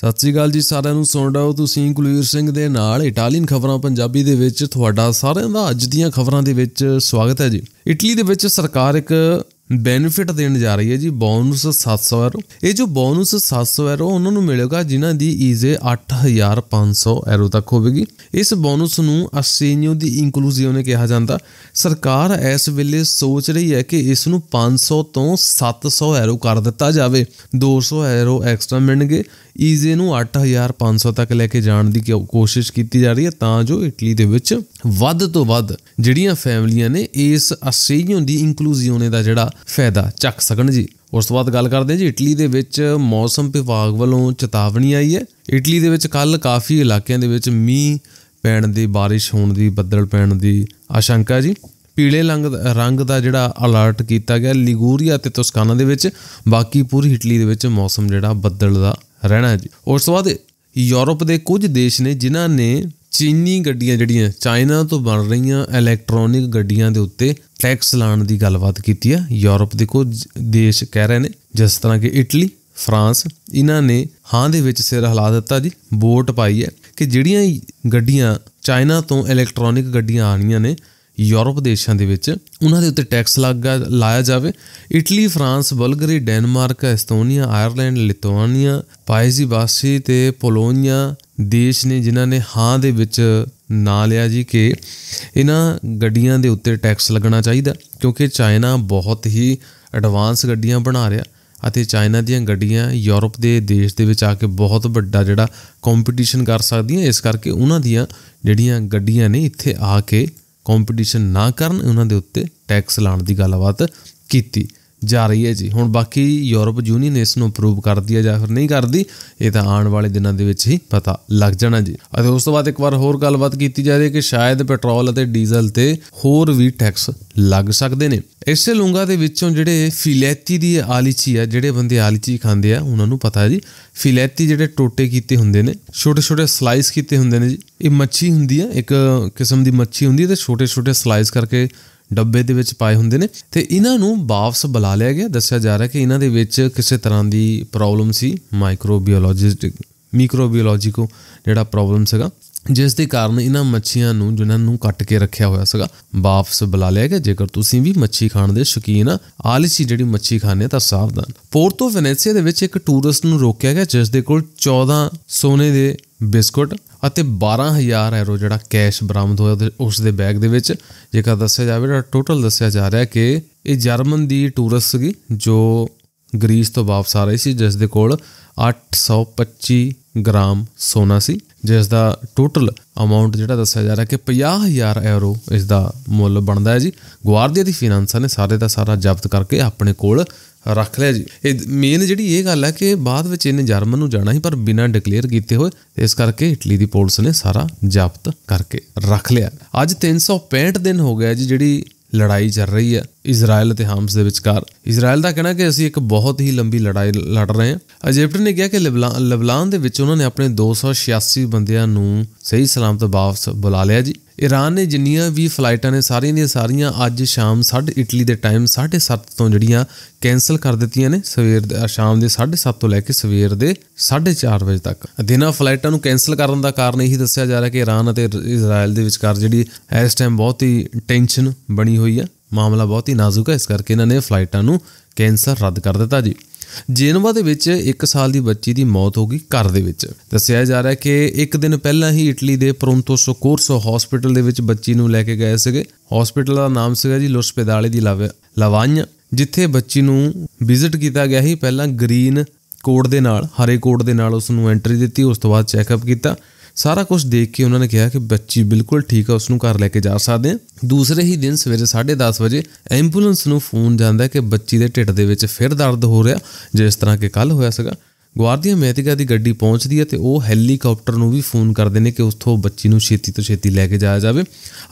ਸਤਿ ਸ੍ਰੀ ਅਕਾਲ ਜੀ ਸਾਰਿਆਂ ਨੂੰ ਸੁਣ ਰਹੇ ਹੋ ਤੁਸੀਂ ਕੁਲਵੀਰ ਸਿੰਘ ਦੇ ਨਾਲ ਇਟਾਲੀਅਨ ਖਬਰਾਂ ਪੰਜਾਬੀ ਦੇ ਵਿੱਚ ਤੁਹਾਡਾ ਸਾਰਿਆਂ ਦਾ ਅੱਜ ਦੀਆਂ ਖਬਰਾਂ ਦੇ ਵਿੱਚ ਸਵਾਗਤ ਹੈ ਜੀ ਇਟਲੀ ਦੇ ਵਿੱਚ ਸਰਕਾਰ ਇੱਕ ਬੈਨੀਫਿਟ ਦੇਣ ਜਾ ਰਹੀ ਹੈ ਜੀ ਬੋਨਸ 700 ਐਰੋ ਇਹ ਜੋ ਬੋਨਸ 700 ਐਰੋ ਉਹਨਾਂ ਨੂੰ ਮਿਲੇਗਾ ਜਿਨ੍ਹਾਂ ਦੀ ਈਜ਼ੇ 8500 ਐਰੋ ਤੱਕ ਹੋਵੇਗੀ ਇਸ ਬੋਨਸ ਨੂੰ ਅਸੇਨਿਓ ਦੀ ਇਨਕਲੂਸਿਵ ਨੇ ਕਿਹਾ ਜਾਂਦਾ ਸਰਕਾਰ ਇਸ ਵੇਲੇ ਸੋਚ ਰਹੀ ਹੈ ਕਿ ਇਸ ਨੂੰ 500 ਤੋਂ 700 ਐਰੋ ਕਰ ਦਿੱਤਾ ਜਾਵੇ 200 ਐਰੋ ਐਕਸਟਰਾ ਮਿਲਣਗੇ ਈਜ਼ੇ ਨੂੰ 8500 ਤੱਕ ਲੈ ਕੇ ਜਾਣ ਦੀ ਕੋਸ਼ਿਸ਼ ਕੀਤੀ ਜਾ ਰਹੀ ਹੈ ਤਾਂ ਜੋ ਇਟਲੀ ਦੇ ਵਿੱਚ ਵੱਧ ਤੋਂ ਵੱਧ ਜਿਹੜੀਆਂ ਫੈਮਲੀਆਂ ਨੇ ਇਸ ਅਸੇਨਿਓ ਦੀ ਨੇ ਦਾ ਜਿਹੜਾ ਫਾਇਦਾ ਚੱਕ ਸਕਣ ਜੀ ਉਸ ਤੋਂ ਬਾਅਦ ਗੱਲ ਕਰਦੇ ਹਾਂ ਜੀ ਇਟਲੀ ਦੇ ਵਿੱਚ ਮੌਸਮ ਵਿਭਾਗ ਵੱਲੋਂ ਚੇਤਾਵਨੀ ਆਈ ਹੈ ਇਟਲੀ ਦੇ ਵਿੱਚ ਕੱਲ ਕਾਫੀ ਇਲਾਕਿਆਂ ਦੇ ਵਿੱਚ ਮੀਂਹ ਪੈਣ ਦੀ بارش ਹੋਣ ਦੀ ਬੱਦਲ ਪੈਣ ਦੀ ਆਸ਼ੰਕਾ ਜੀ ਪੀਲੇ ਰੰਗ ਦਾ ਜਿਹੜਾ ਅਲਰਟ ਕੀਤਾ ਗਿਆ ਲਿਗੂਰੀਆ ਤੇ ਤੁਸਕਾਨਾ ਦੇ ਵਿੱਚ ਬਾਕੀ ਪੂਰੀ ਇਟਲੀ ਦੇ ਵਿੱਚ ਮੌਸਮ ਜਿਹੜਾ ਬੱਦਲ ਦਾ ਰਹਿਣਾ ਹੈ ਜੀ ਉਸ ਤੋਂ ਬਾਅਦ ਯੂਰਪ ਦੇ ਕੁਝ ਦੇਸ਼ ਨੇ ਜਿਨ੍ਹਾਂ ਨੇ ਚੀਨੀ ਗੱਡੀਆਂ ਜਿਹੜੀਆਂ ਚਾਈਨਾ ਤੋਂ ਬਣ ਰਹੀਆਂ ਇਲੈਕਟ੍ਰੋਨਿਕ ਗੱਡੀਆਂ ਦੇ ਉੱਤੇ ਟੈਕਸ ਲਾਣ ਦੀ ਗੱਲਬਾਤ ਕੀਤੀ ਹੈ ਯੂਰਪ ਦੇ ਕੁਝ ਦੇਸ਼ ਕਹਿ ਰਹੇ ਨੇ ਜਿਸ ਤਰ੍ਹਾਂ ਕਿ ਇਟਲੀ ਫਰਾਂਸ ਇਹਨਾਂ ਨੇ ਹਾਂ ਦੇ ਵਿੱਚ ਸਿਰ ਹਿਲਾ ਦਿੱਤਾ ਜੀ ਵੋਟ ਪਾਈ ਹੈ ਕਿ ਜਿਹੜੀਆਂ ਗੱਡੀਆਂ ਚਾਈਨਾ ਤੋਂ ਇਲੈਕਟ੍ਰੋਨਿਕ ਗੱਡੀਆਂ ਆਣੀਆਂ ਨੇ ਯੂਰਪ ਦੇਸ਼ਾਂ ਦੇ ਵਿੱਚ ਉਹਨਾਂ ਦੇ ਉੱਤੇ ਟੈਕਸ ਲੱਗਾ ਲਾਇਆ ਜਾਵੇ Italy France Bulgaria Denmark Estonia Ireland Lithuania Paesi Bassi ਤੇ ਪੋਲੋਨੀਆ ਦੇਸ਼ ਨੇ ਜਿਨ੍ਹਾਂ ਨੇ ਹਾਂ ਦੇ ਵਿੱਚ ਨਾਂ ਲਿਆ ਜੀ ਕਿ ਇਹਨਾਂ ਗੱਡੀਆਂ ਦੇ ਉੱਤੇ ਟੈਕਸ ਲੱਗਣਾ ਚਾਹੀਦਾ ਕਿਉਂਕਿ ਚਾਈਨਾ ਬਹੁਤ ਹੀ ਐਡਵਾਂਸ ਗੱਡੀਆਂ ਬਣਾ ਰਿਹਾ ਅਤੇ ਚਾਈਨਾ ਦੀਆਂ ਗੱਡੀਆਂ ਯੂਰਪ ਦੇ ਦੇਸ਼ ਦੇ ਵਿੱਚ ਆ ਕੇ ਬਹੁਤ ਵੱਡਾ ਜਿਹੜਾ ਕੰਪੀਟੀਸ਼ਨ ਕਰ ਸਕਦੀਆਂ ਇਸ ਕਰਕੇ ਉਹਨਾਂ ਦੀਆਂ ਜਿਹੜੀਆਂ ਗੱਡੀਆਂ ਨੇ ਇੱਥੇ ਆ ਕੇ ਕੰਪੀਟੀਸ਼ਨ ਨਾ ਕਰਨ ਉਹਨਾਂ ਦੇ ਉੱਤੇ ਟੈਕਸ ਲਾਉਣ ਦੀ ਗੱਲਬਾਤ ਕੀਤੀ ਜਾ ਰਹੀ ਹੈ ਜੀ ਹੁਣ ਬਾਕੀ ਯੂਰਪ ਯੂਨੀਅਨ ਇਸ ਨੂੰ ਅਪਰੂਵ ਕਰਦੀ ਹੈ ਜਾਂ ਫਿਰ ਨਹੀਂ ਕਰਦੀ ਇਹ ਤਾਂ ਆਉਣ ਵਾਲੇ ਦਿਨਾਂ ਦੇ ਵਿੱਚ ਹੀ ਪਤਾ ਲੱਗ ਜਾਣਾ ਜੀ ਅਤੇ ਉਸ ਤੋਂ ਬਾਅਦ ਇੱਕ ਵਾਰ ਹੋਰ ਗੱਲਬਾਤ ਕੀਤੀ ਜਾ ਰਹੀ ਹੈ ਕਿ ਸ਼ਾਇਦ ਪੈਟਰੋਲ ਅਤੇ ਡੀਜ਼ਲ ਤੇ ਹੋਰ ਵੀ ਟੈਕਸ ਲੱਗ ਸਕਦੇ ਨੇ ਇਸੇ ਲੂੰਗਾ ਦੇ ਵਿੱਚੋਂ ਜਿਹੜੇ ਫਿਲੈਤੀ ਦੀ ਆਲੀਚੀ ਆ ਜਿਹੜੇ ਬੰਦੇ ਆਲੀਚੀ ਖਾਂਦੇ ਆ ਉਹਨਾਂ ਨੂੰ ਪਤਾ ਹੈ ਜੀ ਫਿਲੈਤੀ ਜਿਹੜੇ ਟੋਟੇ ਕੀਤੇ ਹੁੰਦੇ ਨੇ ਛੋਟੇ ਛੋਟੇ ਸਲਾਈਸ ਕੀਤੇ ਹੁੰਦੇ ਨੇ ਜੀ ਇਹ ਮੱਛੀ ਹੁੰਦੀ ਆ ਇੱਕ ਕਿਸਮ ਦੀ ਮੱਛੀ ਹੁੰਦੀ ਹੈ ਤੇ ਛੋਟੇ ਛੋਟੇ ਸਲਾਈਸ ਕਰਕੇ ਡੱਬੇ ਦੇ ਵਿੱਚ ਪਾਏ ਹੁੰਦੇ ਨੇ ਤੇ ਇਹਨਾਂ ਨੂੰ ਵਾਪਸ ਬੁਲਾ ਲਿਆ ਗਿਆ ਦੱਸਿਆ ਜਾ ਰਿਹਾ ਕਿ ਇਹਨਾਂ ਦੇ ਵਿੱਚ ਕਿਸੇ ਤਰ੍ਹਾਂ ਦੀ ਪ੍ਰੋਬਲਮ ਸੀ ਮਾਈਕਰੋਬੀਓਲੋਜਿਸਟ ਮਾਈਕਰੋਬੀਓਲੋਜੀਕੋ ਜਿਹੜਾ ਪ੍ਰੋਬਲਮ ਸੀਗਾ ਜਿਸ ਦੇ ਕਾਰਨ ਇਹਨਾਂ ਮੱਛੀਆਂ ਨੂੰ ਜਿਨ੍ਹਾਂ ਨੂੰ ਕੱਟ ਕੇ ਰੱਖਿਆ ਹੋਇਆ ਸੀਗਾ ਵਾਪਸ ਬੁਲਾ ਲਿਆ ਗਿਆ ਜੇਕਰ ਤੁਸੀਂ ਵੀ ਮੱਛੀ ਖਾਣ ਦੇ ਸ਼ੌਕੀਨ ਆ ਆਲਸੀ ਜਿਹੜੀ ਮੱਛੀ ਖਾਣੇ ਤਾਂ ਸਾਵਧਾਨ ਪੋਰਟੋ ਵੈਨੇਸੀਆ ਦੇ ਵਿੱਚ ਇੱਕ ਟੂਰਿਸਟ ਨੂੰ ਰੋਕਿਆ ਗਿਆ ਜਿਸ ਦੇ ਕੋਲ 14 ਸੋਨੇ ਦੇ ਬਿਸਕੁਟ ਅਤੇ 12000 ਐਰੋ ਜਿਹੜਾ ਕੈਸ਼ ਬਰਾਮਦ ਹੋਇਆ ਉਸ ਦੇ ਬੈਗ ਦੇ ਵਿੱਚ ਜੇਕਰ ਦੱਸਿਆ ਜਾਵੇ ਤਾਂ ਟੋਟਲ ਦੱਸਿਆ ਜਾ ਰਿਹਾ ਕਿ ਇਹ ਜਰਮਨ ਦੀ ਟੂਰਿਸਟ ਸੀ ਜੋ ਗ੍ਰੀਸ ਤੋਂ ਵਾਪਸ ਆ ਰਹੀ ਸੀ ਜਿਸ ਦੇ ਕੋਲ 825 ਗ੍ਰਾਮ ਸੋਨਾ ਸੀ ਜਿਸ ਦਾ ਟੋਟਲ ਅਮਾਉਂਟ ਜਿਹੜਾ ਦੱਸਿਆ ਜਾ ਰਿਹਾ ਕਿ 50000 ਯੂਰੋ ਇਸ ਦਾ ਮੁੱਲ ਬਣਦਾ ਹੈ ਜੀ ਗਵਾਰਡੀਆ ਦੀ ਫਾਈਨਾਂਸਰ ਨੇ ਸਾਰੇ ਦਾ ਸਾਰਾ ਜ਼ਬਤ ਕਰਕੇ ਆਪਣੇ ਕੋਲ ਰੱਖ ਲਿਆ ਜੀ ਇਹ ਮੇਨ ਜਿਹੜੀ ਇਹ ਗੱਲ ਹੈ ਕਿ ਬਾਅਦ ਵਿੱਚ ਇਹਨੇ ਜਰਮਨ ਨੂੰ ਜਾਣਾ ਸੀ ਪਰ ਬਿਨਾਂ ਡਿਕਲੇਅਰ ਕੀਤੇ ਹੋਏ ਇਸ ਕਰਕੇ ਇਟਲੀ ਦੀ ਪੁਲਿਸ ਨੇ ਸਾਰਾ ਜ਼ਬਤ ਕਰਕੇ ਰੱਖ ਲਿਆ ਅੱਜ 365 ਦਿਨ ਹੋ ਗਿਆ ਜੀ ਜਿਹੜੀ ਲੜਾਈ ਚੱਲ ਰਹੀ ਹੈ ਇਜ਼ਰਾਈਲ ਅਤੇ ਹਾਮਸ ਦੇ ਵਿਚਕਾਰ ਇਜ਼ਰਾਈਲ ਦਾ ਕਹਿਣਾ ਕਿ ਅਸੀਂ ਇੱਕ ਬਹੁਤ ਹੀ ਲੰਬੀ ਲੜਾਈ ਲੜ ਰਹੇ ਹਾਂ ਅਜੇਪਟ ਨੇ ਕਿਹਾ ਕਿ ਲਬਲਾਨ ਦੇ ਵਿੱਚ ਉਹਨਾਂ ਨੇ ਆਪਣੇ 286 ਬੰਦਿਆਂ ਨੂੰ ਸਹੀ ਸਲਾਮਤ ਵਾਪਸ ਬੁਲਾ ਲਿਆ ਜੀ ਈਰਾਨ ਨੇ ਜਿੰਨੀਆਂ ਵੀ ਫਲਾਈਟਾਂ ਨੇ ਸਾਰੀਆਂ ਦੀਆਂ ਸਾਰੀਆਂ ਅੱਜ ਸ਼ਾਮ ਸਾਢੇ ਇਟਲੀ ਦੇ ਟਾਈਮ 7:30 ਤੋਂ ਜਿਹੜੀਆਂ ਕੈਨਸਲ ਕਰ ਦਿੱਤੀਆਂ ਨੇ ਸਵੇਰ ਦੇ ਸ਼ਾਮ ਦੇ 7:30 ਤੋਂ ਲੈ ਕੇ ਸਵੇਰ ਦੇ 4:30 ਵਜੇ ਤੱਕ ਦਿਨਾਂ ਫਲਾਈਟਾਂ ਨੂੰ ਕੈਨਸਲ ਕਰਨ ਦਾ ਕਾਰਨ ਇਹੀ ਦੱਸਿਆ ਜਾ ਰਿਹਾ ਕਿ ਈਰਾਨ ਅਤੇ ਇਜ਼ਰਾਈਲ ਦੇ ਵਿਚਕਾਰ ਜਿਹੜੀ ਇਸ ਟਾਈਮ ਬਹੁਤ ਹੀ ਟੈਨਸ਼ਨ ਬਣੀ ਹੋਈ ਹੈ ਮਾਮਲਾ ਬਹੁਤ ਹੀ ਨਾਜ਼ੁਕ ਹੈ ਇਸ ਕਰਕੇ ਇਹਨਾਂ ਨੇ ਫਲਾਈਟਾਂ ਨੂੰ ਕੈਨਸਲ ਰੱਦ ਕਰ ਦਿੱਤਾ ਜੀ ਜੇਨਵਾ ਦੇ ਵਿੱਚ 1 ਸਾਲ ਦੀ ਬੱਚੀ ਦੀ ਮੌਤ ਹੋ ਗਈ ਘਰ ਦੇ ਵਿੱਚ ਦੱਸਿਆ ਜਾ ਰਿਹਾ ਕਿ ਇੱਕ ਦਿਨ ਪਹਿਲਾਂ ਹੀ ਇਟਲੀ ਦੇ ਪ੍ਰੋਂਟੋ ਸੋਕੋਰਸੋ ਹਸਪੀਟਲ ਦੇ ਵਿੱਚ ਬੱਚੀ ਨੂੰ ਲੈ ਕੇ ਗਏ ਸੀਗੇ ਹਸਪੀਟਲ ਦਾ ਨਾਮ ਸੀਗਾ ਜੀ ਲੁਸਪੇਦਾਲੇ ਦੀ ਲਵਾਂਜ ਜਿੱਥੇ ਬੱਚੀ ਨੂੰ ਵਿਜ਼ਿਟ ਕੀਤਾ ਗਿਆ ਸੀ ਪਹਿਲਾਂ ਗ੍ਰੀਨ ਕੋਡ ਦੇ ਨਾਲ ਹਰੇ ਕੋਡ ਦੇ ਨਾਲ ਉਸ ਨੂੰ ਐਂਟਰੀ ਦਿੱਤੀ ਉਸ ਤੋਂ ਬਾਅਦ ਚੈੱਕਅਪ ਕੀਤਾ ਸਾਰਾ ਕੁਝ ਦੇਖ ਕੇ ਉਹਨਾਂ ਨੇ ਕਿਹਾ ਕਿ ਬੱਚੀ ਬਿਲਕੁਲ ਠੀਕ ਹੈ ਉਸ ਨੂੰ ਘਰ ਲੈ ਕੇ ਜਾ ਸਕਦੇ ਹਾਂ ਦੂਸਰੇ ਹੀ ਦਿਨ ਸਵੇਰੇ 10:30 ਵਜੇ ਐਂਬੂਲੈਂਸ ਨੂੰ ਫੋਨ ਜਾਂਦਾ ਕਿ ਬੱਚੀ ਦੇ ਢਿੱਡ ਦੇ ਵਿੱਚ ਫਿਰ ਦਰਦ ਹੋ ਰਿਹਾ ਜਿਸ ਤਰ੍ਹਾਂ ਕਿ ਕੱਲ ਹੋਇਆ ਸੀਗਾ ਗਵਾਰਦੀਆ ਮੈਤਿਕਾ ਦੀ ਗੱਡੀ ਪਹੁੰਚਦੀ ਹੈ ਤੇ ਉਹ ਹੈਲੀਕਾਪਟਰ ਨੂੰ ਵੀ ਫੋਨ ਕਰਦੇ ਨੇ ਕਿ ਉਸਥੋਂ ਬੱਚੀ ਨੂੰ ਛੇਤੀ ਤੋਂ ਛੇਤੀ ਲੈ ਕੇ ਜਾਇਆ ਜਾਵੇ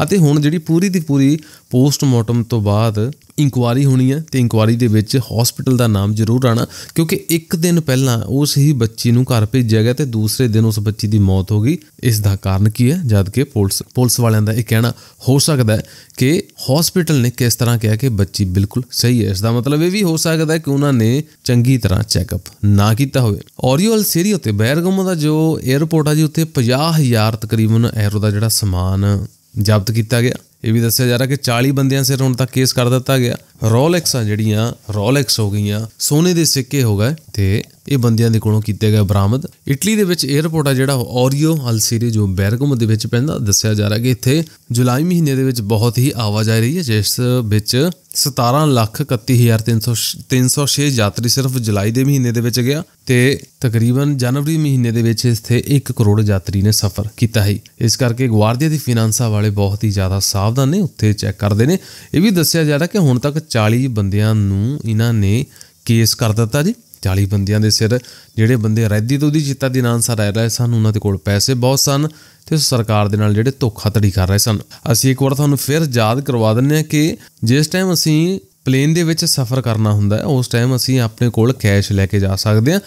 ਅਤੇ ਹੁਣ ਜਿਹੜੀ ਪੂਰੀ ਦੀ ਪੂਰੀ ਪੋਸਟਮਾਰਟਮ ਤੋਂ ਬਾਅਦ ਇਨਕੁਆਰੀ ਹੋਣੀ ਹੈ ਤੇ ਇਨਕੁਆਰੀ ਦੇ ਵਿੱਚ ਹਸਪੀਟਲ ਦਾ ਨਾਮ ਜ਼ਰੂਰ ਆਣਾ ਕਿਉਂਕਿ ਇੱਕ ਦਿਨ ਪਹਿਲਾਂ ਉਸ ਹੀ ਬੱਚੀ ਨੂੰ ਘਰ ਭੇਜਿਆ ਗਿਆ ਤੇ ਦੂਸਰੇ ਦਿਨ ਉਸ ਬੱਚੀ ਦੀ ਮੌਤ ਹੋ ਗਈ ਇਸ ਦਾ ਕਾਰਨ ਕੀ ਹੈ ਜਦ ਕਿ ਪੁਲਿਸ ਪੁਲਿਸ ਵਾਲਿਆਂ ਦਾ ਇਹ ਕਹਿਣਾ ਹੋ ਸਕਦਾ ਹੈ ਕਿ ਹਸਪੀਟਲ ਨੇ ਕਿਸ ਤਰ੍ਹਾਂ ਕਿਹਾ ਕਿ ਬੱਚੀ ਬਿਲਕੁਲ ਸਹੀ ਹੈ ਇਸ ਦਾ ਮਤਲਬ ਇਹ ਵੀ ਹੋ ਸਕਦਾ ਹੈ ਕਿ ਉਹਨਾਂ ਨੇ ਚੰਗੀ ਤਰ੍ਹਾਂ ਚੈੱਕਅਪ ਨਾ ਕੀਤਾ ਹੋਵੇ ਔਰੀਓਲ ਸੀਰੀ ਉਤੇ ਬੈਰਗਮੋ ਦਾ ਜੋ 에어ਪੋਰਟ ਆ ਜੀ ਉੱਤੇ 50000 ਤਕਰੀਬਨ ਐਰੋ ਦਾ ਜਿਹੜਾ ਸਮਾਨ ਜ਼ਬਤ ਕੀਤਾ ਗਿਆ ਇਹ ਵੀ ਦੱਸਿਆ ਜਾ ਰਿਹਾ ਕਿ 40 ਬੰਦਿਆਂ ਸਿਰ ਹੁਣ ਤੱਕ ਕੇਸ ਕਰ ਦਿੱਤਾ ਗਿਆ ਰੋਲੈਕਸ ਆ ਜਿਹੜੀਆਂ ਰੋਲੈਕਸ ਹੋ ਗਈਆਂ ਸੋਨੇ ਦੇ ਸਿੱਕੇ ਹੋ ਗਏ ਤੇ ਇਹ ਬੰਦਿਆਂ ਦੇ ਕੋਲੋਂ ਕੀਤੇ ਗਏ ਬਰਾਮਦ ਇਟਲੀ ਦੇ ਵਿੱਚ 에어ਪੋਰਟ ਆ ਜਿਹੜਾ ਔਰੀਓ ਅਲਸੀਰੀ ਜੋ ਬੈਰਗਮ ਦੇ ਵਿੱਚ ਪੈਂਦਾ ਦੱਸਿਆ ਜਾ ਰਿਹਾ ਕਿ ਇੱਥੇ ਜੁਲਾਈ ਮਹੀਨੇ ਦੇ ਵਿੱਚ ਬਹੁਤ ਹੀ ਆਵਾਜਾਈ ਰਹੀ ਹੈ ਜਿਸ ਵਿੱਚ 17 ਲੱਖ 306 ਯਾਤਰੀ ਸਿਰਫ ਜੁਲਾਈ ਦੇ ਮਹੀਨੇ ਦੇ ਵਿੱਚ ਗਿਆ ਤੇ ਤਕਰੀਬਨ ਜਨਵਰੀ ਮਹੀਨੇ ਦੇ ਵਿੱਚ ਇਸਥੇ 1 ਕਰੋੜ ਯਾਤਰੀ ਨੇ ਸਫ਼ਰ ਕੀਤਾ ਹੈ ਇਸ ਕਰਕੇ ਗਵਾਰਡੀਆ ਦੀ ਫਾਈਨਾਂਸਾ ਵਾਲੇ ਬਹੁਤ ਹੀ ਜ਼ਿਆਦਾ ਸਾਵਧਾਨ ਨੇ ਉੱਥੇ ਚੈੱਕ ਕਰਦੇ ਨੇ ਇਹ ਵੀ ਦੱਸਿਆ ਜਾ ਰਿਹਾ ਕਿ ਹੁਣ ਤੱਕ 40 ਬੰਦਿਆਂ ਨੂੰ ਇਹਨਾਂ ਨੇ ਕੇਸ ਕਰ ਦਿੱਤਾ ਜੀ 40 ਬੰਦਿਆਂ ਦੇ ਸਿਰ ਜਿਹੜੇ ਬੰਦੇ ਰੈਦੀ ਤੋਂ ਦੀ ਚਿੱਤਾ ਦੀ ਨਾਨਸਾ ਰਹਿ ਰਹੇ ਸਨ ਉਹਨਾਂ ਦੇ ਕੋਲ ਪੈਸੇ ਬਹੁਤ ਸਨ ਤੇ ਸਰਕਾਰ ਦੇ ਨਾਲ ਜਿਹੜੇ ਧੋਖਾਧੜੀ ਕਰ ਰਹੇ ਸਨ ਅਸੀਂ ਇੱਕ ਵਾਰ ਤੁਹਾਨੂੰ ਫਿਰ ਯਾਦ ਕਰਵਾ ਦਿੰਨੇ ਆ ਕਿ ਜਿਸ ਟਾਈਮ ਅਸੀਂ ਪਲੇਨ ਦੇ ਵਿੱਚ ਸਫ਼ਰ ਕਰਨਾ ਹੁੰਦਾ ਹੈ ਉਸ ਟਾਈਮ ਅਸੀਂ ਆਪਣੇ ਕੋਲ ਕੈਸ਼ ਲੈ ਕੇ ਜਾ ਸਕਦੇ ਹਾਂ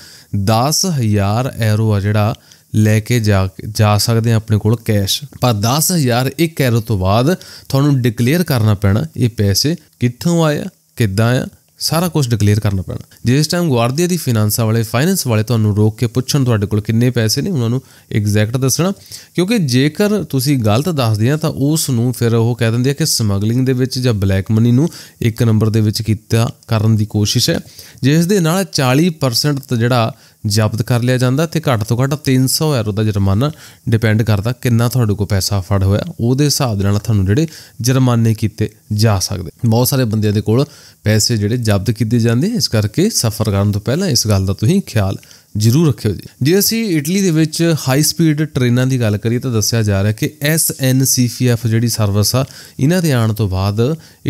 10000 ਐਰੋ ਆ ਜਿਹੜਾ ਲੈ ਕੇ ਜਾ ਜਾ ਸਕਦੇ ਆ ਆਪਣੇ ਕੋਲ ਕੈਸ਼ ਪਰ 10000 ਇੱਕ ਐਰੋ ਤੋਂ ਬਾਅਦ ਤੁਹਾਨੂੰ ਡਿਕਲੇਅਰ ਕਰਨਾ ਪੈਣਾ ਇਹ ਪੈਸੇ ਕਿੱਥੋਂ ਆਇਆ ਕਿੱਦਾਂ ਆ ਸਾਰਾ ਕੁਝ ਡਿਕਲੇਅਰ ਕਰਨਾ ਪੈਣਾ ਜਿਸ ਟਾਈਮ ਗਵਾਰਦੀਆ ਦੀ ਫਾਈਨਾਂਸ ਵਾਲੇ ਫਾਈਨਾਂਸ ਵਾਲੇ ਤੁਹਾਨੂੰ ਰੋਕ ਕੇ ਪੁੱਛਣ ਤੁਹਾਡੇ ਕੋਲ ਕਿੰਨੇ ਪੈਸੇ ਨੇ ਉਹਨਾਂ ਨੂੰ ਐਗਜ਼ੈਕਟ ਦੱਸਣਾ ਕਿਉਂਕਿ ਜੇਕਰ ਤੁਸੀਂ ਗਲਤ ਦੱਸਦੇ ਆ ਤਾਂ ਉਸ ਨੂੰ ਫਿਰ ਉਹ ਕਹਿ ਦਿੰਦੇ ਆ ਕਿ ਸਮਗਲਿੰਗ ਦੇ ਵਿੱਚ ਜਾਂ ਬਲੈਕ ਮਨੀ ਨੂੰ ਇੱਕ ਨੰਬਰ ਦੇ ਵਿੱਚ ਕੀਤਾ ਕਰਨ ਦੀ ਕੋਸ਼ਿਸ਼ ਹੈ ਜਿਸ ਦੇ ਨਾਲ 40% ਜਿਹੜਾ ਜ਼ਬਤ ਕਰ ਲਿਆ ਜਾਂਦਾ ਤੇ ਘੱਟ ਤੋਂ ਘੱਟ 300 ਯੂਰੋ ਦਾ ਜੁਰਮਾਨਾ ਡਿਪੈਂਡ ਕਰਦਾ ਕਿੰਨਾ ਤੁਹਾਡੇ ਕੋਲ ਪੈਸਾ ਫੜ ਹੋਇਆ ਉਹਦੇ ਹਿਸਾਬ ਦੇ ਨਾਲ ਤੁਹਾਨੂੰ ਜਿਹੜੇ ਜੁਰਮਾਨੇ ਕੀਤੇ ਜਾ ਸਕਦੇ ਬਹੁਤ ਸਾਰੇ ਬੰਦਿਆਂ ਦੇ ਕੋਲ ਪੈਸੇ ਜਿਹੜੇ ਜ਼ਬਤ ਕੀਤੇ ਜਾਂਦੇ ਇਸ ਕਰਕੇ ਸਫ਼ਰ ਕਰਨ ਤੋਂ ਪਹਿਲਾਂ ਇਸ ਗੱਲ ਦਾ ਤੁਸੀਂ ਖਿਆਲ ਜ਼ਰੂਰ ਰੱਖਿਓ ਜੀ ਜੇ ਅਸੀਂ ਇਟਲੀ ਦੇ ਵਿੱਚ ਹਾਈ ਸਪੀਡ ਟ੍ਰੇਨਾਂ ਦੀ ਗੱਲ ਕਰੀਏ ਤਾਂ ਦੱਸਿਆ ਜਾ ਰਿਹਾ ਕਿ ਐਫ ਜਿਹੜੀ ਸਰਵਿਸ ਆ ਇਹਨਾਂ ਦੇ ਆਉਣ ਤੋਂ ਬਾਅਦ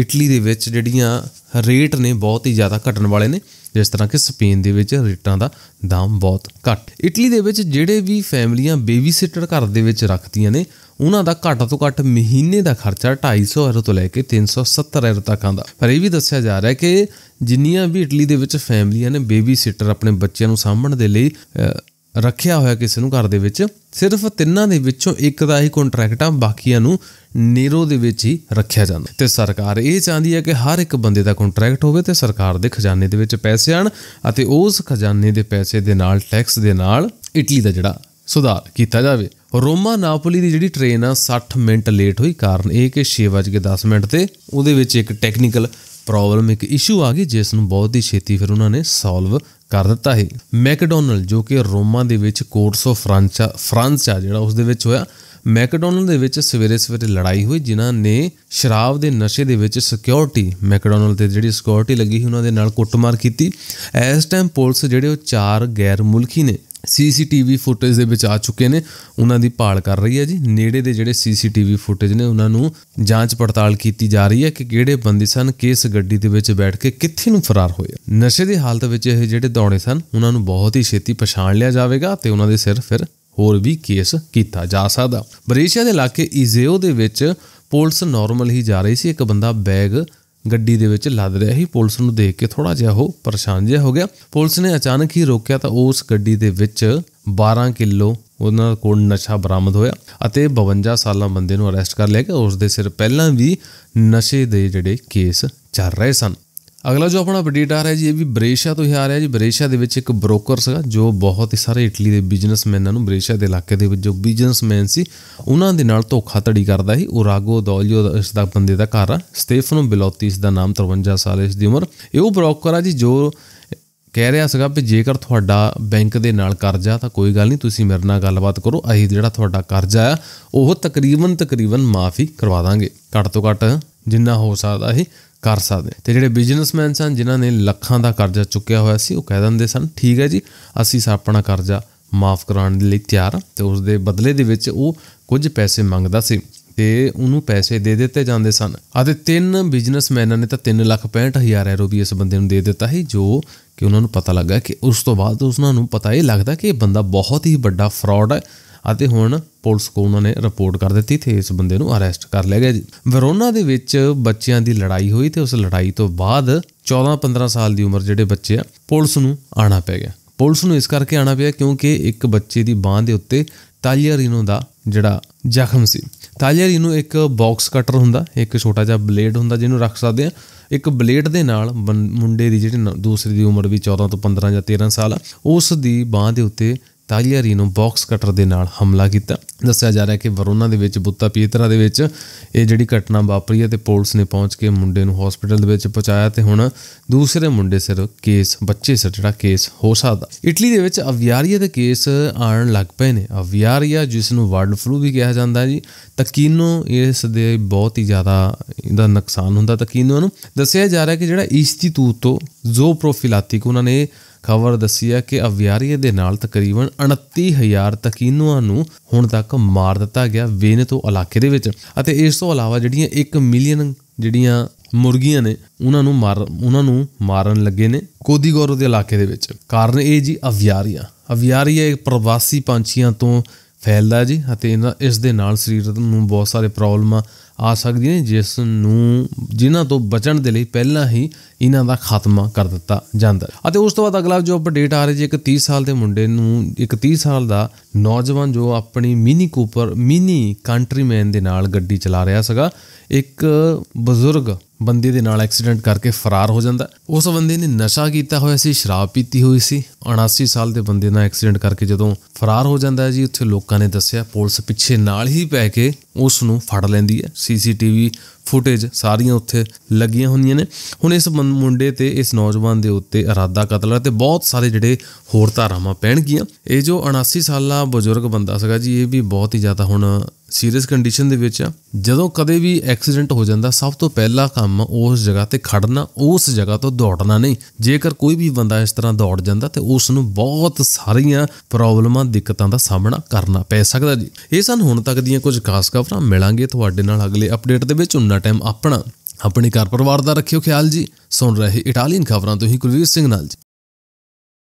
ਇਟਲੀ ਦੇ ਵਿੱਚ ਜਿਹੜੀਆਂ ਰੇਟ ਨੇ ਬਹੁਤ ਹੀ ਜ਼ਿਆਦਾ ਘਟਣ ਵਾਲੇ ਨੇ ਜਿਸ ਤਰ੍ਹਾਂ ਕਿ ਸਪੇਨ ਦੇ ਵਿੱਚ ਰੇਟਾਂ ਦਾ ਦਾਮ ਬਹੁਤ ਘੱਟ ਇਟਲੀ ਦੇ ਵਿੱਚ ਜਿਹੜੇ ਵੀ ਫੈਮਲੀਆਂ ਬੇਬੀ ਸਿਟਰ ਘਰ ਦੇ ਵਿੱਚ ਰੱਖਦੀਆਂ ਨੇ ਉਹਨਾਂ ਦਾ ਘੱਟ ਤੋਂ ਘੱਟ ਮਹੀਨੇ ਦਾ ਖਰਚਾ 250 ਯੂਰੋ ਤੋਂ ਲੈ ਕੇ 370 ਯੂਰੋ ਤੱਕ ਆਂਦਾ ਪਰ ਇਹ ਵੀ ਦੱਸਿਆ ਜਾ ਰਿਹਾ ਹੈ ਕਿ ਜਿੰਨੀਆਂ ਵੀ ਇਟਲੀ ਦੇ ਵਿੱਚ ਫੈਮਲੀਆਂ ਨੇ ਬੇਬੀ ਸਿਟਰ ਆਪਣੇ ਬੱਚਿਆਂ ਨੂੰ ਸਾਂਭਣ ਦੇ ਲਈ ਰੱਖਿਆ ਹੋਇਆ ਕਿਸੇ ਨੂੰ ਘਰ ਦੇ ਵਿੱਚ ਸਿਰਫ ਤਿੰਨਾਂ ਦੇ ਵਿੱਚੋਂ ਇੱਕ ਦਾ ਹੀ ਕੰਟਰੈਕਟ ਆ ਬਾਕੀਆਂ ਨੂੰ ਨੀਰੋ ਦੇ ਵਿੱਚ ਹੀ ਰੱਖਿਆ ਜਾਂਦਾ ਤੇ ਸਰਕਾਰ ਇਹ ਚਾਹੁੰਦੀ ਹੈ ਕਿ ਹਰ ਇੱਕ ਬੰਦੇ ਦਾ ਕੰਟਰੈਕਟ ਹੋਵੇ ਤੇ ਸਰਕਾਰ ਦੇ ਖਜ਼ਾਨੇ ਦੇ ਵਿੱਚ ਪੈਸੇ ਆਣ ਅਤੇ ਉਸ ਖਜ਼ਾਨੇ ਦੇ ਪੈਸੇ ਦੇ ਨਾਲ ਟੈਕਸ ਦੇ ਨਾਲ ਇਟਲੀ ਦਾ ਜਿਹੜਾ ਸੁਧਾਰ ਕੀਤਾ ਜਾਵੇ ਰੋਮਾ ਨਾਪੋਲੀ ਦੀ ਜਿਹੜੀ ਟ੍ਰੇਨ ਆ 60 ਮਿੰਟ ਲੇਟ ਹੋਈ ਕਾਰਨ ਇਹ ਕਿ 6:10 ਮਿੰਟ ਤੇ ਉਹਦੇ ਵਿੱਚ ਇੱਕ ਟੈਕਨੀਕਲ ਪ੍ਰੋਬਲਮ ਇੱਕ ਇਸ਼ੂ ਆ ਗਈ ਜਿਸ ਨੂੰ ਬਹੁਤ ਹੀ ਛੇਤੀ ਫਿਰ ਉਹਨਾਂ ਨੇ ਸੋਲਵ ਕਰ ਦਿੱਤਾ ਹੈ ਮੈਕਡੋਨਲ ਜੋ ਕਿ ਰੋਮਾ ਦੇ ਵਿੱਚ ਕੋਰਸ ਆਫ ਫਰਾਂਸ ਫਰਾਂਸ ਜਿਹੜਾ ਉਸ ਦੇ ਵਿੱਚ ਹੋਇਆ ਮੈਕਡੋਨਲ ਦੇ ਵਿੱਚ ਸਵੇਰੇ ਸਵੇਰੇ ਲੜਾਈ ਹੋਈ ਜਿਨ੍ਹਾਂ ਨੇ ਸ਼ਰਾਬ ਦੇ ਨਸ਼ੇ ਦੇ ਵਿੱਚ ਸਿਕਿਉਰਿਟੀ ਮੈਕਡੋਨਲ ਤੇ ਜਿਹੜੀ ਸਿਕਿਉਰਿਟੀ ਲੱਗੀ ਸੀ ਉਹਨਾਂ ਦੇ ਨਾਲ ਕੁੱਟਮਾਰ ਕੀਤੀ ਇਸ ਟਾਈਮ ਪੁਲਿਸ ਜਿਹੜੇ ਉਹ ਚਾਰ ਗੈਰ ਮੁਲਕੀ ਨੇ ਸੀਸੀਟੀਵੀ ਫੁਟੇਜ ਦੇ ਵਿੱਚ ਆ ਚੁੱਕੇ ਨੇ ਉਹਨਾਂ ਦੀ ਭਾਲ ਕਰ ਰਹੀ ਹੈ ਜੀ ਨੇੜੇ ਦੇ ਜਿਹੜੇ ਸੀਸੀਟੀਵੀ ਫੁਟੇਜ ਨੇ ਉਹਨਾਂ ਨੂੰ ਜਾਂਚ ਪੜਤਾਲ ਕੀਤੀ ਜਾ ਰਹੀ ਹੈ ਕਿ ਕਿਹੜੇ ਬੰਦੇ ਸਨ ਕਿਸ ਗੱਡੀ ਦੇ ਵਿੱਚ ਬੈਠ ਕੇ ਕਿੱਥੇ ਨੂੰ ਫਰਾਰ ਹੋਏ ਨਸ਼ੇ ਦੀ ਹਾਲਤ ਵਿੱਚ ਇਹ ਜਿਹੜੇ ਦੌੜੇ ਸਨ ਉਹਨਾਂ ਨੂੰ ਬਹੁਤ ਹੀ ਛੇਤੀ ਪਛਾਣ ਲਿਆ ਜਾਵੇਗਾ ਤੇ ਉਹਨਾਂ ਦੇ ਸਿਰ ਫਿਰ ਹੋਰ ਵੀ ਕੇਸ ਕੀਤਾ ਜਾ ਸਕਦਾ ਬਰੇਸ਼ੀਆ ਦੇ ਇਲਾਕੇ ਇਜ਼ੇਓ ਦੇ ਵਿੱਚ ਪੁਲਿਸ ਨਾਰਮਲ ਹੀ ਜਾ ਰਹੀ ਸੀ ਇੱਕ ਬੰਦਾ ਬੈਗ ਗੱਡੀ ਦੇ ਵਿੱਚ ਲੱਦ ਰਿਹਾ ਸੀ ਪੁਲਿਸ ਨੂੰ ਦੇਖ ਕੇ ਥੋੜਾ ਜਿਹਾ ਉਹ ਪਰੇਸ਼ਾਨ ਜਿਹਾ ਹੋ ਗਿਆ ਪੁਲਿਸ ਨੇ ਅਚਾਨਕ ਹੀ ਰੋਕਿਆ ਤਾਂ ਉਸ ਗੱਡੀ ਦੇ ਵਿੱਚ 12 ਕਿਲੋ ਉਹਨਾਂ ਕੋਲ ਨਸ਼ਾ ਬਰਾਮਦ ਹੋਇਆ ਅਤੇ 52 ਸਾਲਾਂ ਬੰਦੇ ਨੂੰ ਅਰੈਸਟ ਕਰ ਲਿਆ ਕਿ ਉਸ ਦੇ ਸਿਰ ਪਹਿਲਾਂ ਵੀ ਨਸ਼ੇ ਦੇ ਜਿਹੜੇ ਕੇਸ ਚੱਲ ਰਹੇ ਸਨ ਅਗਲਾ ਜੋ ਆਪਣਾ ਅਪਡੇਟ ਆ ਰਿਹਾ ਜੀ ਇਹ ਵੀ ਬਰੇਸ਼ਾ ਤੋਂ ਹੀ ਆ ਰਿਹਾ ਜੀ ਬਰੇਸ਼ਾ ਦੇ ਵਿੱਚ ਇੱਕ ਬ੍ਰੋਕਰ ਸੀਗਾ ਜੋ ਬਹੁਤ ਹੀ ਸਾਰੇ ਇਟਲੀ ਦੇ ਬਿਜ਼ਨਸਮੈਨਾਂ ਨੂੰ ਬਰੇਸ਼ਾ ਦੇ ਇਲਾਕੇ ਦੇ ਵਿੱਚ ਜੋ ਬਿਜ਼ਨਸਮੈਨ ਸੀ ਉਹਨਾਂ ਦੇ ਨਾਲ ਧੋਖਾਧੜੀ ਕਰਦਾ ਸੀ ਉਰਾਗੋ ਦੌਲਿਓ ਇਸ ਦਾ ਬੰਦੇ ਦਾ ਘਰ ਆ ਸਟੇਫਨੋ ਬਿਲੋਤੀਸ ਦਾ ਨਾਮ 53 ਸਾਲ ਇਸ ਦੀ ਉਮਰ ਇਹ ਉਹ ਬ੍ਰੋਕਰ ਆ ਜੀ ਜੋ ਕਹਿ ਰਿਹਾ ਸੀਗਾ ਵੀ ਜੇਕਰ ਤੁਹਾਡਾ ਬੈਂਕ ਦੇ ਨਾਲ ਕਰਜ਼ਾ ਤਾਂ ਕੋਈ ਗੱਲ ਨਹੀਂ ਤੁਸੀਂ ਮੇਰੇ ਨਾਲ ਗੱਲਬਾਤ ਕਰੋ ਅਸੀਂ ਜਿਹੜਾ ਤੁਹਾਡਾ ਕਰਜ਼ਾ ਆ ਉਹ ਤਕਰੀਬਨ ਤਕਰੀਬਨ ਮਾਫੀ ਕਰਵਾ ਦਾਂਗੇ ਘੱਟ ਤੋਂ ਘੱਟ ਜਿੰਨਾ ਹੋ ਸਕਦਾ ਇਹ ਕਰ ਸਕਦੇ ਤੇ ਜਿਹੜੇ ਬਿਜ਼ਨਸਮੈਨ ਸਨ ਜਿਨ੍ਹਾਂ ਨੇ ਲੱਖਾਂ ਦਾ ਕਰਜ਼ਾ ਚੁੱਕਿਆ ਹੋਇਆ ਸੀ ਉਹ ਕਹਿ ਦਿੰਦੇ ਸਨ ਠੀਕ ਹੈ ਜੀ ਅਸੀਂ ਆਪਣਾ ਕਰਜ਼ਾ ਮਾਫ ਕਰਾਉਣ ਦੇ ਲਈ ਤਿਆਰ ਤੇ ਉਸ ਦੇ ਬਦਲੇ ਦੇ ਵਿੱਚ ਉਹ ਕੁਝ ਪੈਸੇ ਮੰਗਦਾ ਸੀ ਤੇ ਉਹਨੂੰ ਪੈਸੇ ਦੇ ਦਿੱਤੇ ਜਾਂਦੇ ਸਨ ਅਤੇ ਤਿੰਨ ਬਿਜ਼ਨਸਮੈਨਾਂ ਨੇ ਤਾਂ 365000 ਰੁਪਏ ਵੀ ਇਸ ਬੰਦੇ ਨੂੰ ਦੇ ਦਿੱਤਾ ਸੀ ਜੋ ਕਿ ਉਹਨਾਂ ਨੂੰ ਪਤਾ ਲੱਗਾ ਕਿ ਉਸ ਤੋਂ ਬਾਅਦ ਉਸਨਾਂ ਨੂੰ ਪਤਾ ਇਹ ਲੱਗਦਾ ਕਿ ਇਹ ਬੰਦਾ ਬਹੁਤ ਹੀ ਵੱਡਾ ਫਰਾਡ ਹੈ ਅਤੇ ਹੁਣ ਪੁਲਿਸ ਕੋ ਉਹਨਾਂ ਨੇ ਰਿਪੋਰਟ ਕਰ ਦਿੱਤੀ ਤੇ ਇਸ ਬੰਦੇ ਨੂੰ ਅਰੈਸਟ ਕਰ ਲਿਆ ਗਿਆ ਜੀ ਵਰੋਨਾ ਦੇ ਵਿੱਚ ਬੱਚਿਆਂ ਦੀ ਲੜਾਈ ਹੋਈ ਤੇ ਉਸ ਲੜਾਈ ਤੋਂ ਬਾਅਦ 14-15 ਸਾਲ ਦੀ ਉਮਰ ਜਿਹੜੇ ਬੱਚੇ ਆ ਪੁਲਿਸ ਨੂੰ ਆਣਾ ਪੈ ਗਿਆ ਪੁਲਿਸ ਨੂੰ ਇਸ ਕਰਕੇ ਆਣਾ ਪਿਆ ਕਿਉਂਕਿ ਇੱਕ ਬੱਚੇ ਦੀ ਬਾਹ ਦੇ ਉੱਤੇ ਤਾਲੀਅਰੀਨੋ ਦਾ ਜਿਹੜਾ ਜ਼ਖਮ ਸੀ ਤਾਲੀਅਰੀਨੋ ਇੱਕ ਬਾਕਸ ਕਟਰ ਹੁੰਦਾ ਇੱਕ ਛੋਟਾ ਜਿਹਾ ਬਲੇਡ ਹੁੰਦਾ ਜਿਹਨੂੰ ਰੱਖ ਸਕਦੇ ਆ ਇੱਕ ਬਲੇਡ ਦੇ ਨਾਲ ਮੁੰਡੇ ਦੀ ਜਿਹੜੀ ਦੂਸਰੀ ਦੀ ਉਮਰ ਵੀ 14 ਤੋਂ 15 ਜਾਂ 13 ਸਾਲ ਉਸ ਦੀ ਬਾਹ ਦੇ ਉੱਤੇ ਤਾਲੀਆਰੀ ਨੂੰ ਬਾਕਸ ਕਟਰ ਦੇ ਨਾਲ ਹਮਲਾ ਕੀਤਾ ਦੱਸਿਆ ਜਾ ਰਿਹਾ ਕਿ ਵਰੋਨਾ ਦੇ ਵਿੱਚ ਬੁੱਤਾ ਪੀਤਰਾ ਦੇ ਵਿੱਚ ਇਹ ਜਿਹੜੀ ਘਟਨਾ ਵਾਪਰੀ ਹੈ ਤੇ ਪੁਲਿਸ ਨੇ ਪਹੁੰਚ ਕੇ ਮੁੰਡੇ ਨੂੰ ਹਸਪੀਟਲ ਦੇ ਵਿੱਚ ਪਹੁੰਚਾਇਆ ਤੇ ਹੁਣ ਦੂਸਰੇ ਮੁੰਡੇ ਸਿਰ ਕੇਸ ਬੱਚੇ ਸਿਰ ਜਿਹੜਾ ਕੇਸ ਹੋ ਸਕਦਾ ਇਟਲੀ ਦੇ ਵਿੱਚ ਅਵਿਆਰੀਆ ਦੇ ਕੇਸ ਆਉਣ ਲੱਗ ਪਏ ਨੇ ਅਵਿਆਰੀਆ ਜਿਸ ਨੂੰ ਵਰਲਡ ਫਲੂ ਵੀ ਕਿਹਾ ਜਾਂਦਾ ਜੀ ਤਕੀਨੋ ਇਸ ਦੇ ਬਹੁਤ ਹੀ ਜ਼ਿਆਦਾ ਇਹਦਾ ਨੁਕਸਾਨ ਹੁੰਦਾ ਤਕੀਨੋ ਨੂੰ ਦੱਸਿਆ ਜਾ ਰਿਹਾ ਕਿ ਜਿਹੜਾ ਇਸਤੀਤੂਤੋ ਤੋਂ ਜ਼ੋ ਪ੍ਰੋਫਿਲਾਤਿਕ ਉਹਨਾਂ ਨੇ ਖਬਰ ਦੱਸੀ ਹੈ ਕਿ ਅਵਿਆਰੀਏ ਦੇ ਨਾਲ ਤਕਰੀਬਨ 29000 ਤਕੀਨੂਆਂ ਨੂੰ ਹੁਣ ਤੱਕ ਮਾਰ ਦਿੱਤਾ ਗਿਆ ਤੋਂ ਇਲਾਕੇ ਦੇ ਵਿੱਚ ਅਤੇ ਇਸ ਤੋਂ ਇਲਾਵਾ ਜਿਹੜੀਆਂ 1 ਮਿਲੀਅਨ ਜਿਹੜੀਆਂ ਮੁਰਗੀਆਂ ਨੇ ਉਹਨਾਂ ਨੂੰ ਮਾਰ ਉਹਨਾਂ ਨੂੰ ਮਾਰਨ ਲੱਗੇ ਨੇ ਕੋਦੀਗੋਰੋ ਦੇ ਇਲਾਕੇ ਦੇ ਵਿੱਚ ਕਾਰਨ ਇਹ ਜੀ ਅਵਿਆਰੀਆ ਅਵਿਆਰੀਆ ਇੱਕ ਪ੍ਰਵਾਸੀ ਪੰਛੀਆਂ ਤੋਂ ਫੈਲਦਾ ਜੀ ਅਤੇ ਇਸ ਦੇ ਨਾਲ ਸਰੀਰ ਨੂੰ ਬਹੁਤ ਸਾਰੇ ਪ੍ਰੋਬਲਮਾਂ ਆ ਸਕਦੀ ਨੇ ਜਿਸ ਨੂੰ ਜਿਨ੍ਹਾਂ ਤੋਂ ਬਚਣ ਦੇ ਲਈ ਪਹਿਲਾਂ ਹੀ ਇਹਨਾਂ ਦਾ ਖਾਤਮਾ ਕਰ ਦਿੱਤਾ ਜਾਂਦਾ ਅਤੇ ਉਸ ਤੋਂ ਬਾਅਦ ਅਗਲਾ ਜੋ ਅਪਡੇਟ ਆ ਰਿਹਾ ਜੀ ਇੱਕ 30 ਸਾਲ ਦੇ ਮੁੰਡੇ ਨੂੰ ਇੱਕ 30 ਸਾਲ ਦਾ ਨੌਜਵਾਨ ਜੋ ਆਪਣੀ ਮਿਨੀ ਕੂਪਰ ਮਿਨੀ ਕੰਟਰੀਮੈਨ ਦੇ ਨਾਲ ਗੱਡੀ ਚਲਾ ਰਿਹਾ ਸੀਗਾ ਇੱਕ ਬਜ਼ੁਰਗ ਬੰਦੇ ਦੇ ਨਾਲ ਐਕਸੀਡੈਂਟ ਕਰਕੇ ਫਰਾਰ ਹੋ ਜਾਂਦਾ ਉਸ ਬੰਦੇ ਨੇ ਨਸ਼ਾ ਕੀਤਾ ਹੋਇਆ ਸੀ ਸ਼ਰਾਬ ਪੀਤੀ ਹੋਈ ਸੀ 79 ਸਾਲ ਦੇ ਬੰਦੇ ਨਾਲ ਐਕਸੀਡੈਂਟ ਕਰਕੇ ਜਦੋਂ ਫਰਾਰ ਹੋ ਜਾਂਦਾ ਜੀ ਉੱਥੇ ਲੋਕਾਂ ਨੇ ਦੱਸਿਆ ਪੁਲਿਸ ਪਿੱਛੇ ਨਾਲ ਹੀ ਪੈ ਕੇ ਉਸ ਨੂੰ ਫੜ ਲੈਂਦੀ ਹੈ ਸੀਸੀਟੀਵੀ ਫੁਟੇਜ ਸਾਰੀਆਂ ਉੱਥੇ ਲੱਗੀਆਂ ਹੁੰਦੀਆਂ ਨੇ ਹੁਣ ਇਸ ਮੁੰਡੇ ਤੇ ਇਸ ਨੌਜਵਾਨ ਦੇ ਉੱਤੇ ਇਰਾਦਾ ਕਤਲ ਤੇ ਬਹੁਤ ਸਾਰੇ ਜਿਹੜੇ ਹੋਰ ਧਾਰਾਵਾਂ ਪੈਣਗੀਆਂ ਇਹ ਜੋ 79 ਸਾਲਾ ਬਜ਼ੁਰਗ ਬੰਦਾ ਸੀਗਾ ਜੀ ਇਹ ਵੀ ਬਹੁਤ ਹੀ ਜ਼ਿਆਦਾ ਹੁਣ ਸੀਰੀਅਸ ਕੰਡੀਸ਼ਨ ਦੇ ਵਿੱਚ ਆ ਜਦੋਂ ਕਦੇ ਵੀ ਐਕਸੀਡੈਂਟ ਹੋ ਜਾਂਦਾ ਸਭ ਤੋਂ ਪਹਿਲਾ ਕੰਮ ਉਸ ਜਗ੍ਹਾ ਤੇ ਖੜਨਾ ਉਸ ਜਗ੍ਹਾ ਤੋਂ ਦੌੜਨਾ ਨਹੀਂ ਜੇਕਰ ਕੋਈ ਵੀ ਬੰਦਾ ਇਸ ਤਰ੍ਹਾਂ ਦੌੜ ਜਾਂਦਾ ਤੇ ਉਸ ਨੂੰ ਬਹੁਤ ਸਾਰੀਆਂ ਪ੍ਰੋਬਲਮਾਂ ਦਿੱਕਤਾਂ ਦਾ ਸਾਹਮਣਾ ਕਰਨਾ ਪੈ ਸਕਦਾ ਜੀ ਇਹ ਸਨ ਹੁਣ ਤੱਕ ਦੀਆਂ ਕੁਝ ਖਾਸ ਖਬਰਾਂ ਤਾਂ ਮਿਲਾਂਗੇ ਤੁਹਾਡੇ ਨਾਲ ਅਗਲੇ ਅਪਡੇਟ ਦੇ ਵਿੱਚ ਉਨਾ ਟਾਈਮ ਆਪਣਾ ਆਪਣੇ ਘਰ ਪਰਿਵਾਰ ਦਾ ਰੱਖਿਓ ਖਿਆਲ ਜੀ ਸੁਣ ਰਹੇ ਇਟਾਲੀਅਨ ਖਬਰਾਂ ਤੋਂ ਹੀ ਕੁਲਵੀਰ ਸਿੰਘ ਨਾਲ ਜੀ